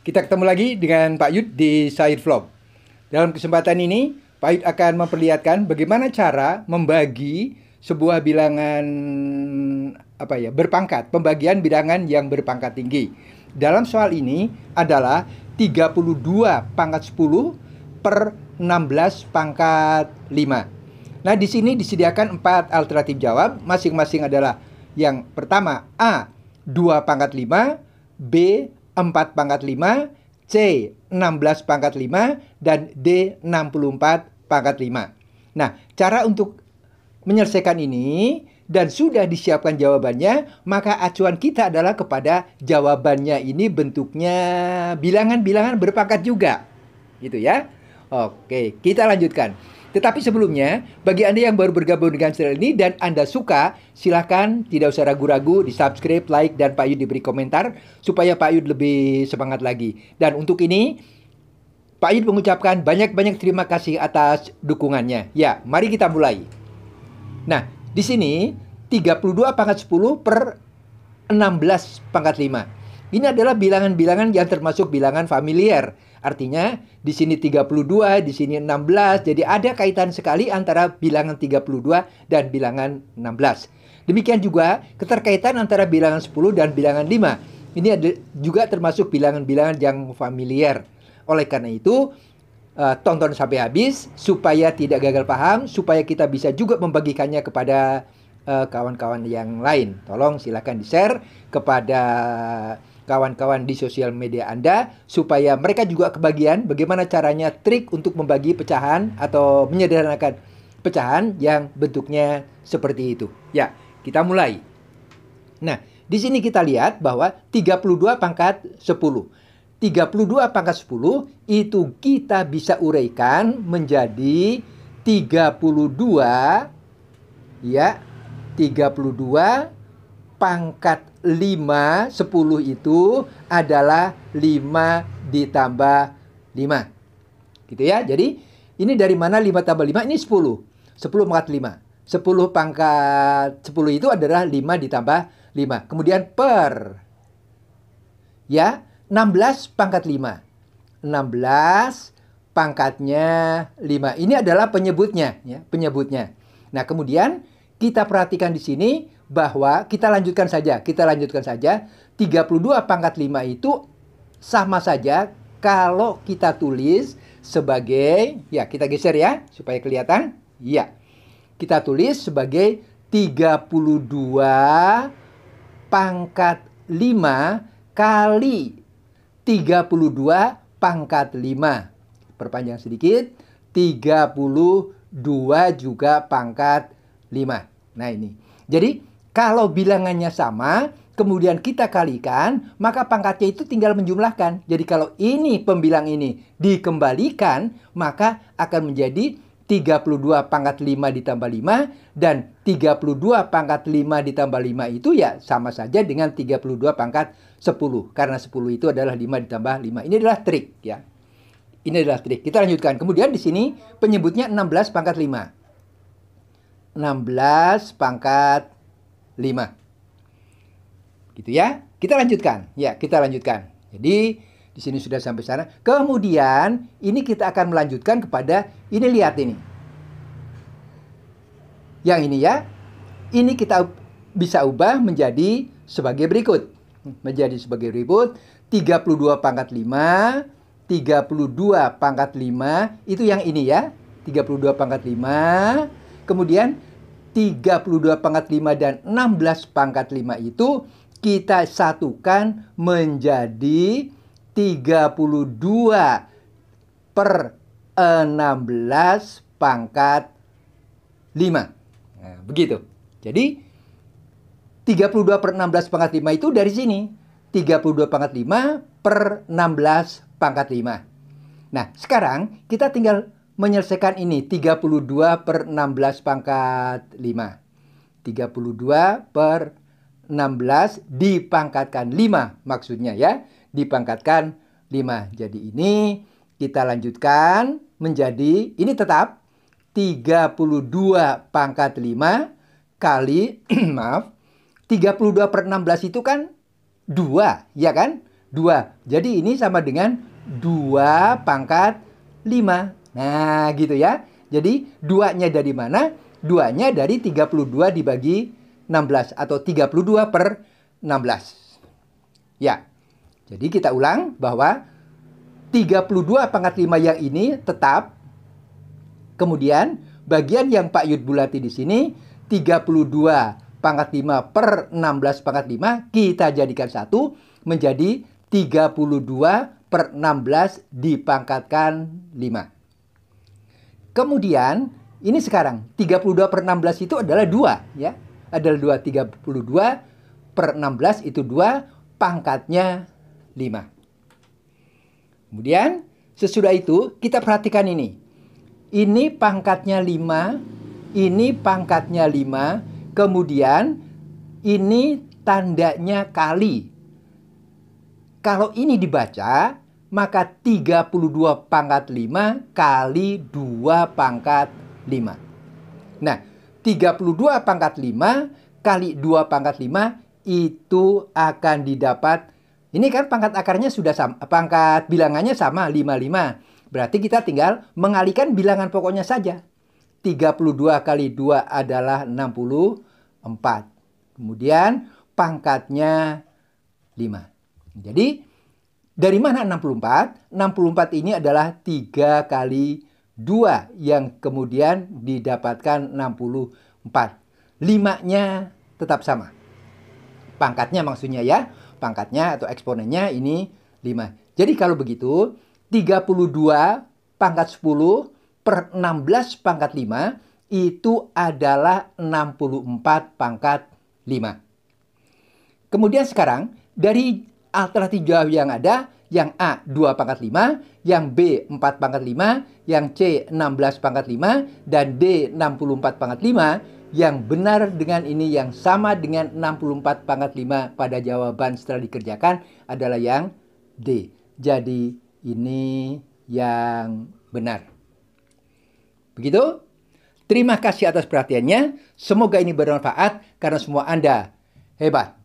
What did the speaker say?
Kita ketemu lagi dengan Pak Yud di Said Vlog. Dalam kesempatan ini, Pak Yud akan memperlihatkan bagaimana cara membagi sebuah bilangan apa ya berpangkat, pembagian bilangan yang berpangkat tinggi. Dalam soal ini adalah 32 pangkat 10 per 16 pangkat 5. Nah, di sini disediakan 4 alternatif jawab, masing-masing adalah yang pertama A 2 pangkat 5, B 4 pangkat 5, C 16 pangkat 5, dan D 64 pangkat 5. Nah, cara untuk menyelesaikan ini dan sudah disiapkan jawabannya, maka acuan kita adalah kepada jawabannya ini bentuknya bilangan-bilangan berpangkat juga. Gitu ya. Oke, kita lanjutkan. Tetapi sebelumnya, bagi Anda yang baru bergabung dengan channel ini dan Anda suka, silahkan tidak usah ragu-ragu di subscribe, like, dan Pak Yud diberi komentar supaya Pak Yud lebih semangat lagi. Dan untuk ini, Pak Yud mengucapkan banyak-banyak terima kasih atas dukungannya. Ya, mari kita mulai. Nah, di sini 32 pangkat 10 per 16 pangkat 5. Ini adalah bilangan-bilangan yang termasuk bilangan familiar Artinya di sini 32, di sini 16. Jadi ada kaitan sekali antara bilangan 32 dan bilangan 16. Demikian juga keterkaitan antara bilangan 10 dan bilangan 5. Ini ada, juga termasuk bilangan-bilangan yang familiar. Oleh karena itu, uh, tonton sampai habis supaya tidak gagal paham, supaya kita bisa juga membagikannya kepada eh, kawan-kawan uh, kawan -kawan yang lain. Tolong silakan di-share kepada kawan-kawan di sosial media Anda supaya mereka juga kebagian bagaimana caranya trik untuk membagi pecahan atau menyederhanakan pecahan yang bentuknya seperti itu. Ya, kita mulai. Nah, di sini kita lihat bahwa 32 pangkat 10. 32 pangkat 10 itu kita bisa uraikan menjadi 32 ya 32 pangkat 5 10 itu adalah 5 ditambah 5. Gitu ya. Jadi ini dari mana 5 tambah 5? Ini 10. 10 pangkat 5. 10 pangkat 10 itu adalah 5 ditambah 5. Kemudian per. Ya, 16 pangkat 5. 16 pangkatnya 5. Ini adalah penyebutnya. ya Penyebutnya. Nah, kemudian kita perhatikan di sini bahwa kita lanjutkan saja, kita lanjutkan saja 32 pangkat 5 itu sama saja kalau kita tulis sebagai ya kita geser ya supaya kelihatan. Ya. Kita tulis sebagai 32 pangkat 5 kali 32 pangkat 5. Perpanjang sedikit 32 juga pangkat 5. Nah ini. Jadi kalau bilangannya sama, kemudian kita kalikan, maka pangkatnya itu tinggal menjumlahkan. Jadi kalau ini pembilang ini dikembalikan, maka akan menjadi 32 pangkat 5 ditambah 5 dan 32 pangkat 5 ditambah 5 itu ya sama saja dengan 32 pangkat 10 karena 10 itu adalah 5 ditambah 5. Ini adalah trik ya. Ini adalah trik. Kita lanjutkan. Kemudian di sini penyebutnya 16 pangkat 5. 16 pangkat 5. Gitu ya. Kita lanjutkan. Ya, kita lanjutkan. Jadi di sini sudah sampai sana. Kemudian ini kita akan melanjutkan kepada ini lihat ini. Yang ini ya. Ini kita bisa ubah menjadi sebagai berikut. Menjadi sebagai berikut 32 pangkat 5 32 pangkat 5 itu yang ini ya. 32 pangkat 5 kemudian 32 pangkat 5 dan 16 pangkat 5 itu kita satukan menjadi 32 per 16 pangkat 5. Nah, begitu. Jadi 32 per 16 pangkat 5 itu dari sini. 32 pangkat 5 per 16 pangkat 5. Nah, sekarang kita tinggal menyelesaikan ini 32 per 16 pangkat 5. 32 per 16 dipangkatkan 5 maksudnya ya. Dipangkatkan 5. Jadi ini kita lanjutkan menjadi ini tetap 32 pangkat 5 kali maaf 32 per 16 itu kan 2 ya kan 2 jadi ini sama dengan 2 pangkat 5 Nah, gitu ya. Jadi, duanya dari mana? Duanya dari 32 dibagi 16 atau 32 per 16. Ya, jadi kita ulang bahwa 32 pangkat 5 yang ini tetap. Kemudian, bagian yang Pak Yud Bulati di sini, 32 pangkat 5 per 16 pangkat 5, kita jadikan satu menjadi 32 per 16 dipangkatkan 5. Kemudian ini sekarang 32 per 16 itu adalah 2 ya. Adalah 2 32 per 16 itu 2 pangkatnya 5. Kemudian sesudah itu kita perhatikan ini. Ini pangkatnya 5, ini pangkatnya 5, kemudian ini tandanya kali. Kalau ini dibaca maka 32 pangkat 5 kali 2 pangkat 5. Nah, 32 pangkat 5 kali 2 pangkat 5 itu akan didapat ini kan pangkat akarnya sudah sama, pangkat bilangannya sama 55. Berarti kita tinggal mengalikan bilangan pokoknya saja. 32 kali 2 adalah 64. Kemudian pangkatnya 5. Jadi dari mana 64? 64 ini adalah 3 kali 2 yang kemudian didapatkan 64. 5-nya tetap sama. Pangkatnya maksudnya ya. Pangkatnya atau eksponennya ini 5. Jadi kalau begitu 32 pangkat 10 per 16 pangkat 5 itu adalah 64 pangkat 5. Kemudian sekarang dari alternatif jawab yang ada yang A 2 pangkat 5, yang B 4 pangkat 5, yang C 16 pangkat 5, dan D 64 pangkat 5, yang benar dengan ini yang sama dengan 64 pangkat 5 pada jawaban setelah dikerjakan adalah yang D. Jadi ini yang benar. Begitu? Terima kasih atas perhatiannya. Semoga ini bermanfaat karena semua Anda hebat.